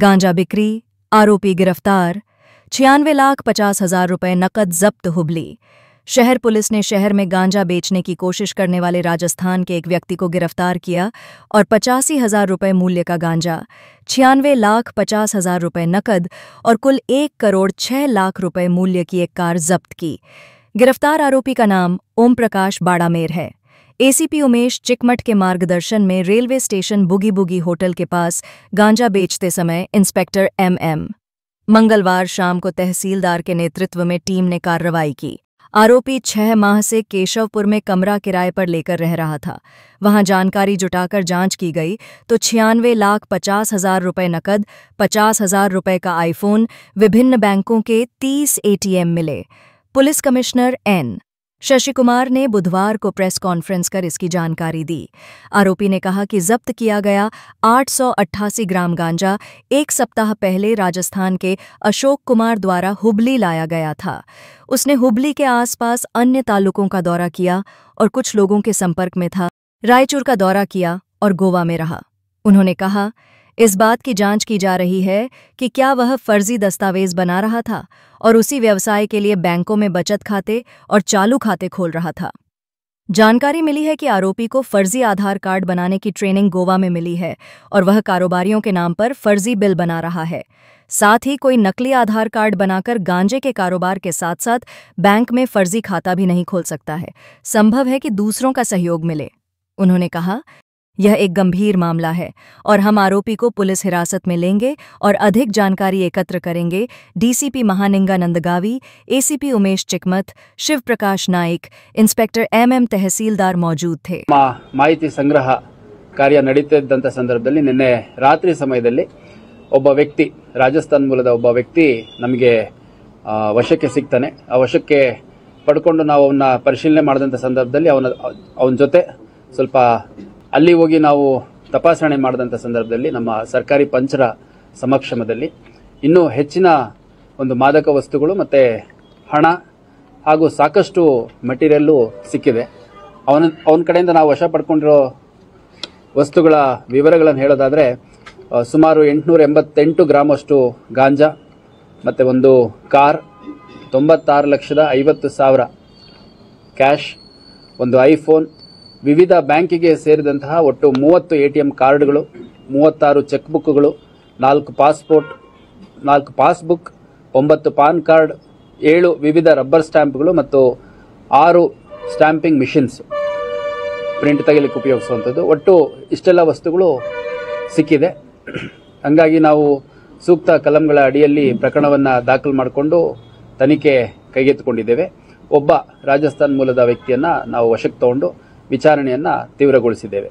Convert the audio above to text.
गांजा बिक्री आरोपी गिरफ्तार छियानवे लाख पचास हजार रुपये नकद जब्त हुबली शहर पुलिस ने शहर में गांजा बेचने की कोशिश करने वाले राजस्थान के एक व्यक्ति को गिरफ्तार किया और पचासी हजार रुपये मूल्य का गांजा छियानवे लाख पचास हजार रुपये नकद और कुल एक करोड़ छह लाख रुपये मूल्य की एक कार जब्त की गिरफ्तार आरोपी का नाम ओम प्रकाश बाड़ामेर है एसीपी उमेश चिकमट के मार्गदर्शन में railway station Boogie Boogie hotel के पास गांजा बेचते समय इंस्पेक्टर एम एम मंगलवार शाम को तहसीलदार के नेतृत्व में टीम ने कार्रवाई की आरोपी छह माह से केशवपुर में कमरा किराए पर लेकर रह रहा था वहां जानकारी जुटाकर जांच की गई तो छियानवे लाख पचास हजार रुपये नकद पचास हजार रुपये का आईफोन विभिन्न बैंकों के तीस एटीएम मिले police commissioner N Shashi Kumar ने बुधवार को प्रेस कॉन्फ्रेंस कर इसकी जानकारी दी आरोपी ने कहा कि जब्त किया गया 888 ग्राम गांजा एक सप्ताह पहले राजस्थान के अशोक कुमार द्वारा हुबली लाया गया था उसने हुबली के आसपास अन्य तालुकों का दौरा किया और कुछ लोगों के संपर्क में था रायचूर का दौरा किया और गोवा में रहा उन्होंने कहा इस बात की जांच की जा रही है कि क्या वह फर्जी दस्तावेज बना रहा था और उसी व्यवसाय के लिए बैंकों में बचत खाते और चालू खाते खोल रहा था जानकारी मिली है कि आरोपी को फर्जी आधार कार्ड बनाने की ट्रेनिंग गोवा में मिली है और वह कारोबारियों के नाम पर फर्जी बिल बना रहा है साथ ही कोई नकली आधार कार्ड बनाकर गांजे के कारोबार के साथ साथ बैंक में फर्जी खाता भी नहीं खोल सकता है संभव है कि दूसरों का सहयोग मिले उन्होंने कहा यह एक गंभीर मामला है और हम आरोपी को पुलिस हिरासत में लेंगे और अधिक जानकारी एकत्र करेंगे DCP Mahaninga Nandgavi ACP Umesh Chikmat Shiv Prakash Naik inspector M M तहसीलदार मौजूद थे माहिती संग्रह कार्य नड़ीत सदर्भ रात्रि समय व्यक्ति राजस्थान मूल व्यक्ति नमेंगे वशक् वशक् पड़क नाव परशील सदर्भली जो स्वल्प ಅಲ್ಲಿ ಹೋಗಿ ನಾವು ತಪಾಸಣೆ ಮಾಡಿದಂಥ ಸಂದರ್ಭದಲ್ಲಿ ನಮ್ಮ ಸರ್ಕಾರಿ ಪಂಚರ ಸಮಕ್ಷಮದಲ್ಲಿ ಇನ್ನೂ ಹೆಚ್ಚಿನ ಒಂದು ಮಾದಕ ವಸ್ತುಗಳು ಮತ್ತು ಹಣ ಹಾಗೂ ಸಾಕಷ್ಟು ಮೆಟೀರಿಯಲ್ಲು ಸಿಕ್ಕಿದೆ ಅವನ ಅವನ ಕಡೆಯಿಂದ ನಾವು ವಶ ಪಡ್ಕೊಂಡಿರೋ ವಸ್ತುಗಳ ವಿವರಗಳನ್ನು ಹೇಳೋದಾದರೆ ಸುಮಾರು ಎಂಟುನೂರ ಎಂಬತ್ತೆಂಟು ಗ್ರಾಮಷ್ಟು ಗಾಂಜಾ ಮತ್ತು ಒಂದು ಕಾರ್ ತೊಂಬತ್ತಾರು ಲಕ್ಷದ ಐವತ್ತು ಸಾವಿರ ಕ್ಯಾಶ್ ಒಂದು ಐಫೋನ್ ವಿವಿಧ ಬ್ಯಾಂಕಿಗೆ ಸೇರಿದಂತಹ ಒಟ್ಟು ಮೂವತ್ತು ಎಟಿಎಂ ಕಾರ್ಡ್ಗಳು ಮೂವತ್ತಾರು ಚೆಕ್ ನಾಲ್ಕು ಪಾಸ್ಪೋರ್ಟ್ ನಾಲ್ಕು ಪಾಸ್ಬುಕ್ ಒಂಬತ್ತು ಪಾನ್ ಕಾರ್ಡ್ ಏಳು ವಿವಿಧ ರಬ್ಬರ್ ಸ್ಟ್ಯಾಂಪ್ಗಳು ಮತ್ತು ಆರು ಸ್ಟ್ಯಾಂಪಿಂಗ್ ಮಿಷಿನ್ಸ್ ಪ್ರಿಂಟ್ ತೆಗಿಲಿಕ್ಕೆ ಉಪಯೋಗಿಸುವಂಥದ್ದು ಒಟ್ಟು ಇಷ್ಟೆಲ್ಲ ವಸ್ತುಗಳು ಸಿಕ್ಕಿದೆ ಹಾಗಾಗಿ ನಾವು ಸೂಕ್ತ ಕಲಂಗಳ ಅಡಿಯಲ್ಲಿ ಪ್ರಕರಣವನ್ನು ದಾಖಲು ಮಾಡಿಕೊಂಡು ತನಿಖೆ ಕೈಗೆತ್ತಿಕೊಂಡಿದ್ದೇವೆ ಒಬ್ಬ ರಾಜಸ್ಥಾನ್ ಮೂಲದ ವ್ಯಕ್ತಿಯನ್ನು ನಾವು ವಶಕ್ಕೆ ತಗೊಂಡು ವಿಚಾರಣೆಯನ್ನು ತೀವ್ರಗೊಳಿಸಿದ್ದೇವೆ